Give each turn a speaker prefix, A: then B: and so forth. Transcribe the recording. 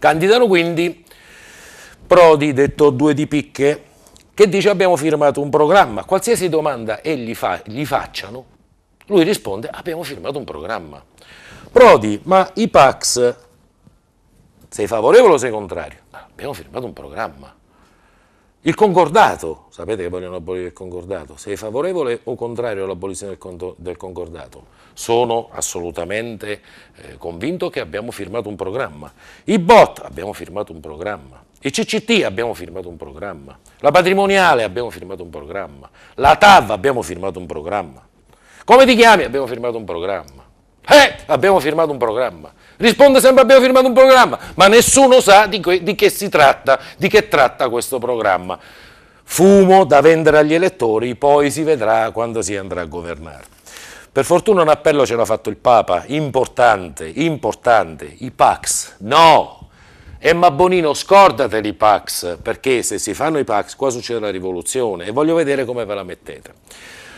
A: Candidano quindi Prodi, detto due di picche, che dice abbiamo firmato un programma. Qualsiasi domanda egli fa, gli facciano, lui risponde abbiamo firmato un programma. Prodi, ma i PACS, sei favorevole o sei contrario? Ah, abbiamo firmato un programma. Il concordato, sapete che vogliono abolire il concordato, sei favorevole o contrario all'abolizione del, concordato? Sono assolutamente eh, convinto che abbiamo firmato un programma. I bot abbiamo firmato un programma. I CCT abbiamo firmato un programma. La patrimoniale abbiamo firmato un programma. La TAV abbiamo firmato un programma. Come ti chiami? Abbiamo firmato un programma. Eh, abbiamo firmato un programma. Risponde sempre abbiamo firmato un programma, ma nessuno sa di, di che si tratta, di che tratta questo programma. Fumo da vendere agli elettori, poi si vedrà quando si andrà a governare. Per fortuna un appello ce l'ha fatto il Papa, importante, importante, i Pax, no! Emma Bonino, scordateli i Pax, perché se si fanno i Pax qua succede la rivoluzione e voglio vedere come ve la mettete.